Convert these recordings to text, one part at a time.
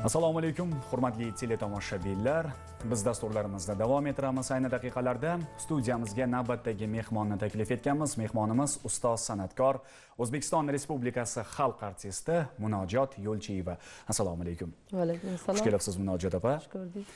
assalomu alaykum hurmatli teletomoshabinlar biz dasturlarimizda davom ettiramiz ayni daqiqalarda studiyamizga navbatdagi mehmonni taklif etganmiz mehmonimiz ustoz san'atkor o'zbekiston respublikasi xalq artisti munojot yo'lchiyeva assalomu alaykum va alaykum assalom xush kelibsiz munojot opa xush ko'rdik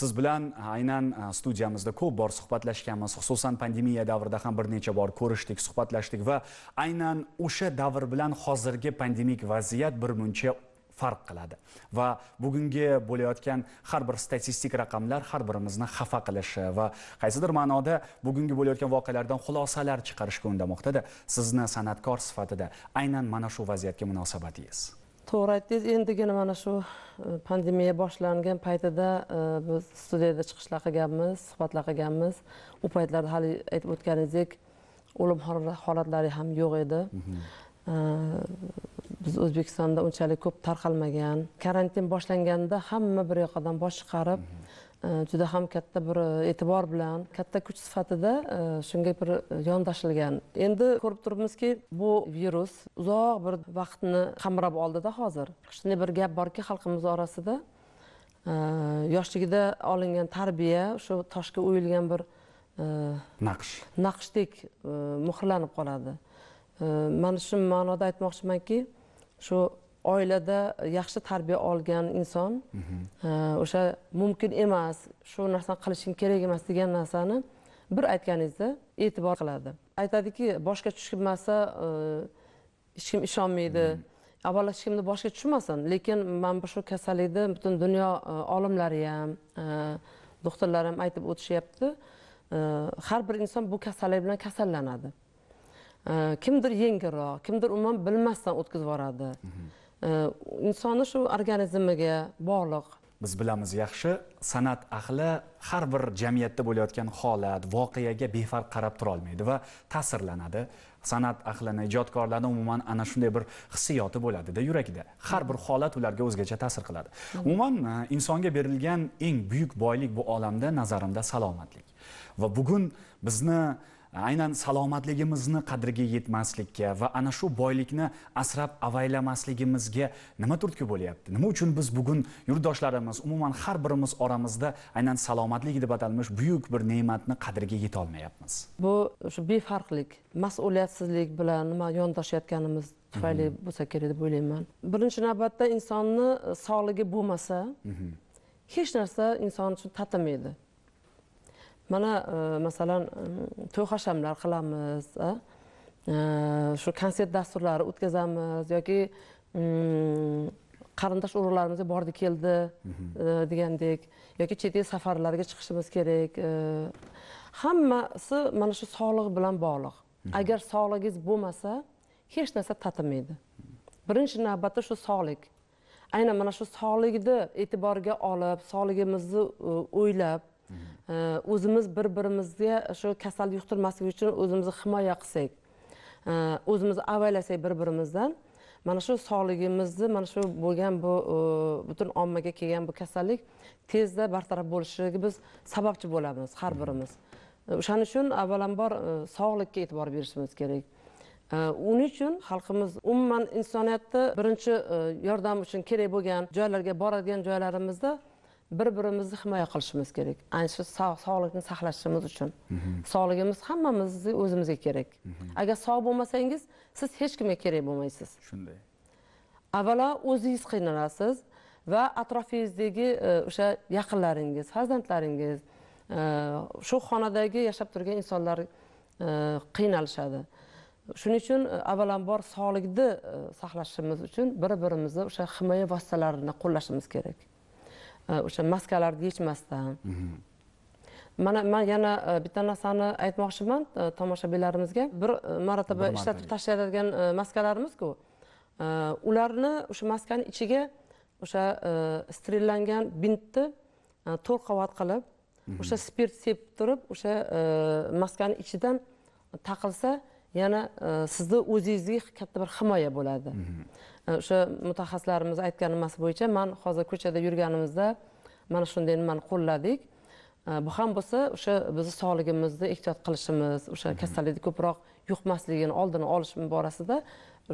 siz bilan aynan studiyamizda ko'p bor suhbatlashganmiz xususan pandemiya davrida ham bir necha bor ko'rishdik suhbatlashdik va aynan o'sha davr bilan hozirgi pandemik vaziyat birmuncha farq qiladi va bugungi bo'layotgan har bir statistik raqamlar har birimizni xafa qilishi va qaysidir ma'noda bugungi bo'layotgan voqealardan xulosalar chiqarishga undamoqdada sizni san'atkor sifatida aynan mana shu vaziyatga munosabatingiz to'g'ri aytdingiz endigina mana shu e, pandemiya boshlangan paytida e, biz studiyada chiqishlar qilganmiz suhbatlar qilganmiz u paytlarda hali aytib o'tganingizdek o'lim holatlari ham yo'q edi mhm. e, biz o'zbekistonda unchalik ko'p tarqalmagan karantin boshlanganda hamma bir yoqadan bosh chiqarib mhm. e, juda ham katta bir e, e'tibor bilan katta kuch sifatida e, shunga bir yondashilgan endi ko'rib turibmizki bu virus uzoq bir vaqtni qamrab oldida hozir shunday bir gap borki xalqimiz orasida yoshligida olingan tarbiya shu toshga o'yilgan bir naqsh naqshdek muhrlanib qoladi mana shu ma'noda aytmoqchimanki shu oilada yaxshi tarbiya olgan inson mhm. e, o'sha mumkin emas shu narsani qilishing kerak emas degan narsani bir aytganingizda e'tibor qiladi aytadiki boshga tushib masa e, hech kim ishonmaydi mhm. avvalo hech kimni boshga tushmasin lekin mana bu shu kasallikni butun dunyo e, olimlari ham doktorlar ham aytib o'tishyapti har bir inson bu kasallik bilan kasallanadi kimdir yengilroq kimdir umuman bilmasdan o'tkazib yuboradi insonni shu organizmiga bog'liq biz bilamiz yaxshi san'at ahli har bir jamiyatda bo'layotgan holat voqeaga befarq qarab tura olmaydi va ta'sirlanadi san'at ahlini ijodkorlarni umuman ana shunday bir hissiyoti bo'ladida yurakda har bir holat ularga o'zgacha ta'sir qiladi umuman э, insonga berilgan eng buyuk boylik bu olamda nazarimda salomatlik va bugun bizni aynan salomatligimizni qadriga yetmaslikka va ana shu boylikni asrab avaylamasligimizga nima turtki bo'lyapti nima uchun biz bugun yurtdoshlarimiz umuman har birimiz oramizda aynan salomatlik deb atalmish buyuk bir ne'matni qadriga yetolmayapmiz bu shu befarqlik mas'uliyatsizlik bilan nima yondashayotganimiz tufayli mhm. bo'lsa kerak deb o'ylayman birinchi navbatda insonni sog'ligi bo'lmasa mhm. hech narsa inson uchun tatimaydi mana e, masalan e, to'y hashamlar qilamiz e, shu konsert dasturlari o'tkazamiz yoki mm, qarindosh urug'larimiz bordi keldi mhm. degandek yoki chet el safarlarga chiqishimiz kerak hammasi mana shu sog'liq bilan bog'liq mhm. agar sog'lig'ingiz bo'lmasa hech narsa tatimaydi birinchi navbatda shu sog'lik aynan mana shu sog'likni e'tiborga olib sog'lig'imizni o'ylab Э, o'zimiz bir birimizga shu kasal yuqtirmaslik uchun o'zimizni himoya qilsak э, o'zimizni avaylasak bir birimizdan mana shu sog'ligimizni mana shu bo'lgan bu e, butun ommaga kelgan bu kasallik tezda bartaraf bo'lishiga biz sababchi bo'lamiz har birimiz e, o'shaning uchun avvalambor e, sog'likka e'tibor berishimiz kerak uning uchun xalqimiz umuman insoniyatni birinchi yordam uchun kerak bo'lgan joylarga boradigan joylarimizda bir birimizni himoya qilishimiz kerak ana shu sog'liqni saqlashimiz uchun mhm. sog'lig'imiz hammamizni o'zimizga kerak mhm. agar sog' bo'lmasangiz siz hech kimga kerak bo'lmaysiz shunday avvalo o'zingiz qiynalasiz va atrofingizdagi e, o'sha yaqinlaringiz farzandlaringiz e, shu xonadagi yashab turgan insonlar e, qiynalishadi shuning uchun avvalambor sog'likni saqlashimiz uchun bir birimizni o'sha himoya vositalarini qo'llashimiz kerak Э, o'sha maskalarni yechmasdan mana man yana e, bitta narsani aytmoqchiman e, tomoshabinlarimizga bir e, marotaba ishlatib tashlanadigan maskalarimizku ularni o'sha maskani ichiga o'sha stririllangan bintni to'rt qavat qilib o'sha spirt sepib turib o'sha maskani ichidan taqilsa yana e, sizni o'zingizga katta bir himoya bo'ladi mhm. e, o'sha mutaxassislarimiz aytgan nimasi bo'yicha man hozir ko'chada yurganimizda mana shunday nimani qo'lladik e, bu ham bo'lsa o'sha bizni sog'ligimizni ehtiyot qilishimiz o'sha mhm. kasallikni ko'proq yuqmasligini oldini olish borasida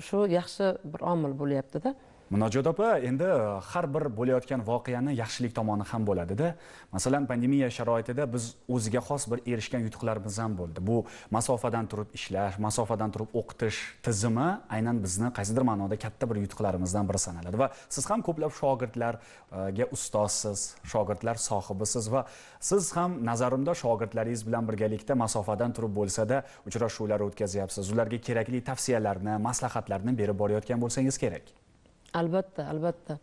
shu yaxshi bir omil bo'lyaptida munojot opa endi e, har bir bo'layotgan voqeani yaxshilik tomoni ham bo'ladida masalan pandemiya sharoitida biz o'ziga xos bir erishgan yutuqlarimiz ham bo'ldi bu masofadan turib ishlash masofadan turib o'qitish tizimi aynan bizni qaysidir ma'noda katta bir yutuqlarimizdan biri sanaladi va siz ham ko'plab shogirdlarga e, ustozsiz shogirdlar sohibisiz va siz ham nazarimda shogirdlaringiz bilan birgalikda masofadan turib bo'lsada uchrashuvlar o'tkazyapsiz ularga kerakli tavsiyalarni maslahatlarni berib borayotgan bo'lsangiz kerak albatta albatta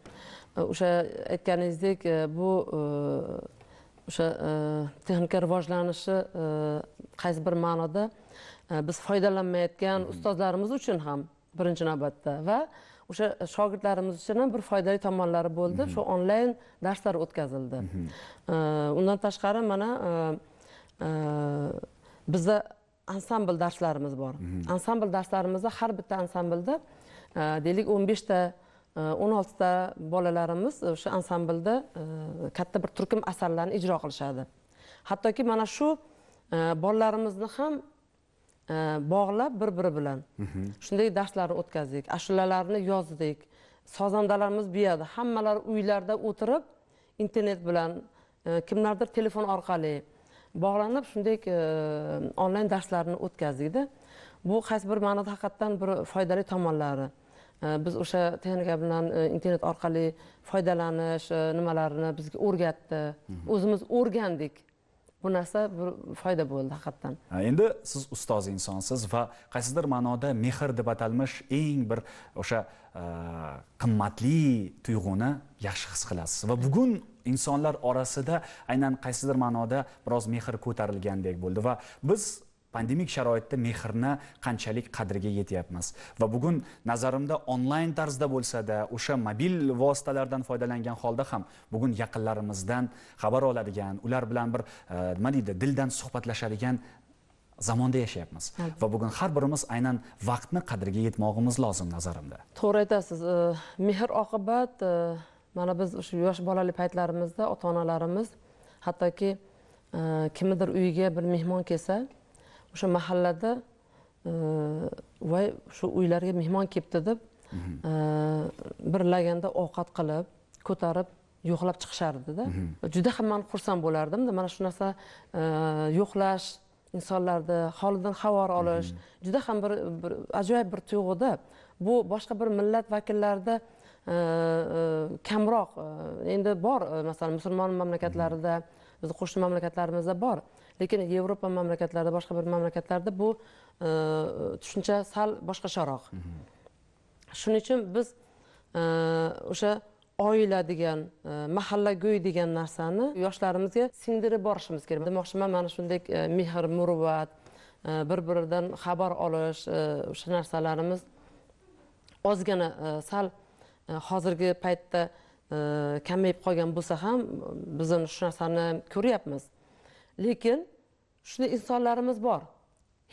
o'sha aytganingizdek e, bu e, o'sha e, texnika rivojlanishi qaysi bir ma'noda biz foydalanmayotgan mm-hmm. ustozlarimiz uchun ham birinchi navbatda va o'sha shogirdlarimiz uchun ham bir foydali tomonlari bo'ldi mm-hmm. shu onlayn darslar o'tkazildi mm-hmm. undan tashqari mana bizda ansambl darslarimiz bor ansambl darslarimizda har bitta ansamblda deylik o'n beshta o'n oltita bolalarimiz o'sha ansamblda e, katta bir turkum asarlarni ijro qilishadi hattoki mana shu e, bolalarimizni ham e, bog'lab bir biri bilan mhm. shunday darslarni o'tkazdik ashulalarni yozdik sozandalarimiz bu yerda hammalari uylarda o'tirib internet bilan kimlardir telefon orqali bog'lanib shunday onlayn darslarni o'tkazdikda bu qaysi bir ma'noda haqiqatdan bir foydali tomonlari biz o'sha texnika bilan e, internet orqali foydalanish e, nimalarini bizga o'rgatdi mhm. o'zimiz o'rgandik bu narsa bir foyda bo'ldi haqiqatdan endi siz ustoz insonsiz va qaysidir ma'noda mehr deb atalmish eng bir o'sha e, qimmatli tuyg'uni yaxshi his qilasiz va bugun insonlar orasida aynan qaysidir ma'noda biroz mehr ko'tarilgandek bo'ldi va biz pandemik sharoitda mehrni qanchalik qadriga yetyapmiz va bugun nazarimda onlayn tarzda bo'lsada o'sha mobil vositalardan foydalangan holda ham bugun yaqinlarimizdan xabar oladigan ular bilan bir e, nima deydi dildan suhbatlashadigan zamonda yashayapmiz va bugun har birimiz aynan vaqtni qadriga yetmog'imiz lozim nazarimda to'g'ri aytasiz e, mehr oqibat e, mana biz o'sha yosh bolali paytlarimizda ota onalarimiz hattoki kimnidir uyiga bir mehmon kelsa o'sha mahallada e, voy shu uylarga mehmon kelibdi deb mhm. e, bir laganda ovqat qilib ko'tarib yo'qlab chiqishardida mhm. juda ham man xursand bo'lardimda mana shu narsa e, yo'qlash insonlarni holidan xabar olish mhm. juda ham bir ajoyib bir tuyg'uda bu boshqa bir millat vakillarida kamroq endi bor masalan musulmon mamlakatlarida bizni qo'shni mamlakatlarimizda bor lekin yevropa mamlakatlarida boshqa bir mamlakatlarda bu e, tushuncha sal boshqacharoq mhmm. shuning uchun biz e, o'sha oila degan e, mahalla go'y degan narsani yoshlarimizga singdirib borishimiz kerak demoqchiman mana shunday mehr muruvvat bir biridan xabar olish o'sha narsalarimiz ozgina sal hozirgi paytda kamayib qolgan bo'lsa ham biz shu narsani ko'ryapmiz lekin shunday insonlarimiz bor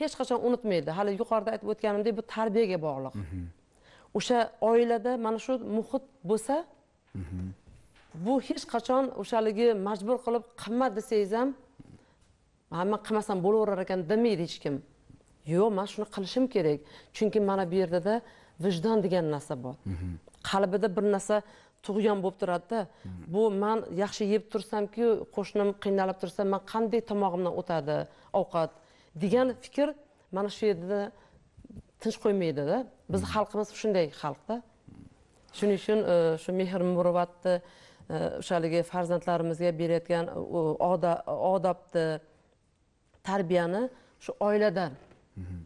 hech qachon unutmaydi hali yuqorida aytib o'tganimdek bu tarbiyaga bog'liq o'sha oilada mana shu muhit bo'lsa bu hech qachon o'shaligi majbur qilib qilma desangiz ham man qilmasam bo'laverar ekan demaydi hech kim yo'q man shuni qilishim kerak chunki mana bu yerdada vijdon degan narsa bor qalbida bir narsa tug'yon bo'lib turadida bu man yaxshi yeb tursamku qo'shnim qiynalib tursa man qanday tomog'imdan o'tadi ovqat degan fikr mana shu yerda tinch qo'ymaydida bizni hmm. xalqimiz shunday xalqda shuning uchun e, shu mehr muruvvatni e, o'shaligi farzandlarimizga berayotgan odobni tarbiyani shu oiladan hmm.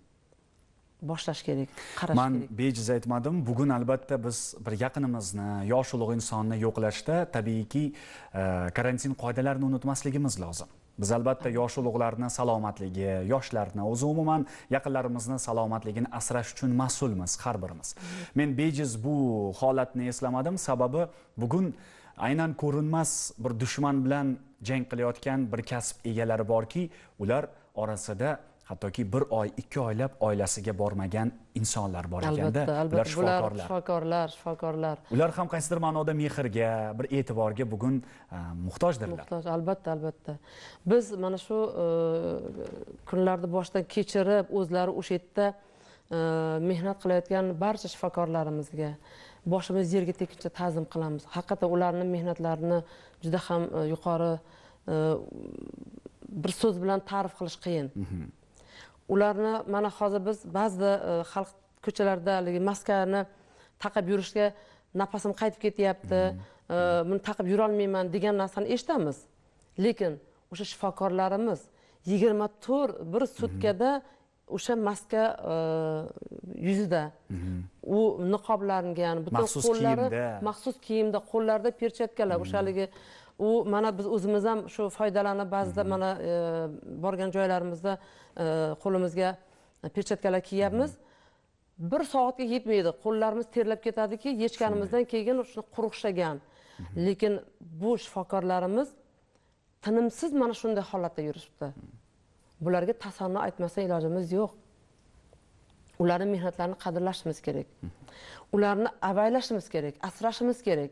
boshlash kerak qarash man bejiz aytmadim bugun albatta biz bir yaqinimizni yosh ulug' insonni yo'qlashda tabiiyki e, karantin qoidalarini unutmasligimiz lozim biz albatta yosh ulug'larni salomatligi yoshlarni o'zi umuman yaqinlarimizni salomatligini asrash uchun mas'ulmiz har birimiz men bejiz bu holatni eslamadim sababi bugun aynan ko'rinmas bir dushman bilan jang qilayotgan bir kasb egalari borki ular orasida hattoki bir oy ikki oylab oilasiga bormagan insonlar bor ekanda ular shifokorlar shifokorlar shifokorlar ular ham qaysidir ma'noda mehrga bir e'tiborga bugun e, muhtojdirlar muhtoj albatta albatta biz mana shu e, kunlarni boshdan kechirib o'zlari o'sha yerda e, mehnat qilayotgan barcha shifokorlarimizga boshimiz yerga teguncha ta'zim qilamiz haqiqatdan ularni mehnatlarini juda ham yuqori bir so'z bilan ta'rif qilish qiyin mhm. ularni mana hozir biz ba'zida e, xalq ko'chalarda haligi maskani taqib yurishga nafasim qaytib ketyapti mm-hmm. e, buni taqib yurolmayman degan narsani eshitamiz lekin o'sha shifokorlarimiz yigirma to'rt bir sutkada mm-hmm. o'sha maska e, yuzida mm-hmm. u niqoblarni ya'ni butun qo'llari maxsus kiyimda qo'llarida perchatkalar o'sha haligi u mana biz o'zimiz ham shu foydalanib ba'zida mhm. mana e, borgan joylarimizda e, qo'limizga e, kiyyapmiz mhm. bir soatga yetmaydi qo'llarimiz terlab ketadiki yechganimizdan keyin quruqshagan mhm. lekin bu shifokorlarimiz tinimsiz mana shunday holatda yurishibdi bularga tasanno aytmasdan ilojimiz yo'q ularni mehnatlarini qadrlashimiz kerak ularni avaylashimiz kerak asrashimiz kerak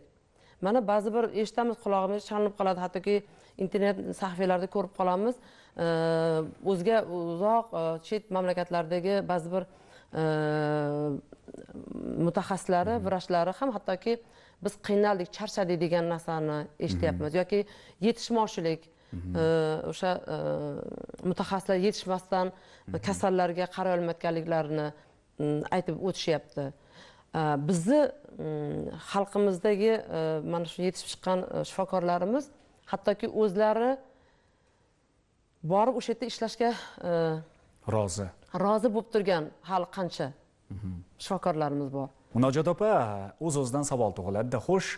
mana ba'zi bir eshitamiz qulog'imiz chalinib qoladi hattoki internet sahifalarida ko'rib qolamiz o'zga uzoq e, chet mamlakatlardagi ba'zi bir e, mutaxassislari mhm. vrachlari ham hattoki biz qiynaldik charchadik degan narsani eshityapmiz mhm. yoki yetishmovchilik mhm. e, o'sha mutaxassislar yetishmasdan kasallarga qarayolmayotganliklarini mm, aytib o'tishyapti bizni xalqimizdagi mana shu yetishib chiqqan shifokorlarimiz hattoki o'zlari borib o'sha yerda ishlashga rozi rozi bo'lib turgan hali qancha shifokorlarimiz bor munojot opa o'z o'zidan savol tug'iladida xo'sh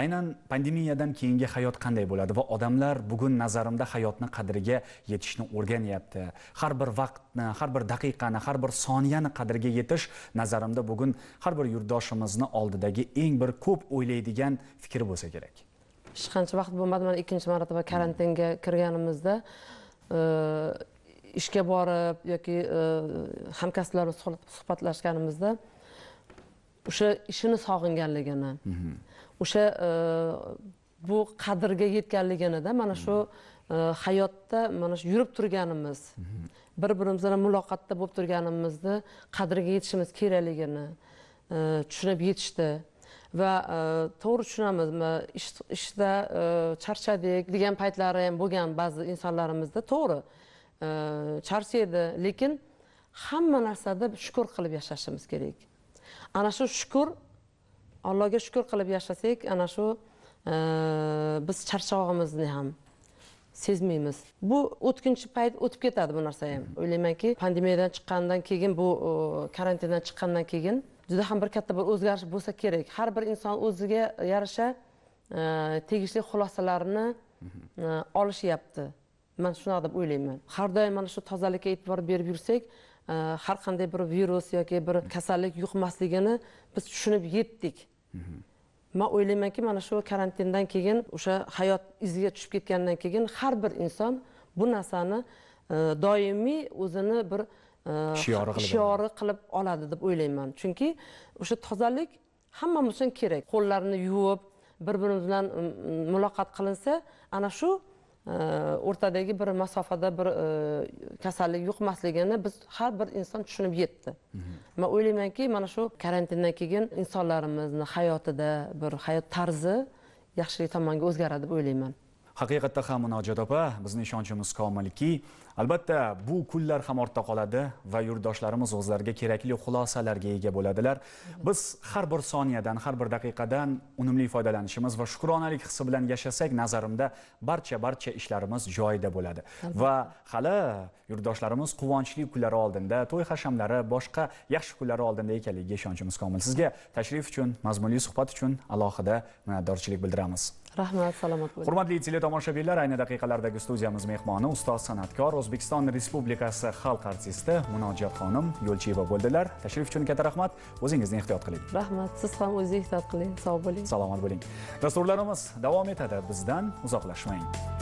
aynan pandemiyadan keyingi hayot qanday bo'ladi va odamlar bugun nazarimda hayotni qadriga yetishni o'rganyapti har bir vaqtni har bir daqiqani har bir soniyani qadriga yetish nazarimda bugun har bir yurtdoshimizni oldidagi eng bir ko'p o'ylaydigan fikr bo'lsa kerak hech qancha vaqt bo'lmadi mana ikkinchi marotaba karantinga kirganimizda e, ishga borib yoki e, hamkasblar bilan suhbatlashganimizda o'sha ishini sog'inganligini mhm. o'sha e, bu qadrga yetganliginida mana shu e, hayotda mana shu yurib turganimiz mhm. bir birimiz bilan muloqotda bo'lib turganimizni qadriga yetishimiz kerakligini e, tushunib yetishdi va to'g'ri tushunamiz ishda charchadik degan paytlari ham bo'lgan ba'zi insonlarimizda to'g'ri charchaydi lekin hamma narsada shukur qilib yashashimiz kerak ana shu shukur allohga shukur qilib yashasak ana shu e, biz charchog'imizni ham sezmaymiz bu o'tkinchi payt o'tib ketadi bu narsa ham o'ylaymanki pandemiyadan chiqqandan keyin bu e, karantindan chiqqandan keyin juda ham bir katta bir o'zgarish bo'lsa kerak har bir inson o'ziga yarasha e, tegishli xulosalarni olishyapti man shunaqa deb o'ylayman har doim mana shu tozalikka e'tibor berib yursak Э, har qanday bir virus yoki bir kasallik yuqmasligini biz tushunib yetdik man o'ylaymanki mana shu karantindan keyin o'sha hayot iziga tushib ketgandan keyin har bir inson bu narsani e, doimiy o'zini bir e, shiori qilib shiori qilib oladi deb o'ylayman chunki o'sha tozalik hammamiz uchun kerak qo'llarni yuvib bir birimiz bilan muloqot qilinsa ana shu o'rtadagi bir masofada bir e, kasallik yuqmasligini biz har bir inson tushunib yetdi man mhm. o'ylaymanki mana shu karantindan keyin insonlarimizni hayotida bir hayot tarzi yaxshilik tomonga o'zgaradi deb o'ylayman haqiqatda ham munojat opa bizni ishonchimiz komilki albatta bu kunlar ham ortda qoladi va yurtdoshlarimiz o'zlariga kerakli xulosalarga ega bo'ladilar biz har bir soniyadan har bir daqiqadan unumli foydalanishimiz va shukronalik hissi bilan yashasak nazarimda barcha barcha ishlarimiz joyida bo'ladi va hali yurtdoshlarimiz quvonchli kunlari oldinda to'y hashamlari boshqa yaxshi kunlari oldinda ekanligiga ishonchimiz komil sizga tashrif uchun mazmunli suhbat uchun alohida minnatdorchilik bildiramiz rahmat salomat bo'ling hurmatli teletomoshabinlar ayni daqiqalardagi studiyamiz mehmoni ustoz san'atkor o'zbekiston respublikasi xalq artisti munojat xonim yo'lchiyeva bo'ldilar tashrif uchun katta rahmat o'zingizni ehtiyot qiling rahmat siz ham o'zingizni ehtiyot qiling sog' bo'ling salomat bo'ling dasturlarimiz davom etadi bizdan uzoqlashmang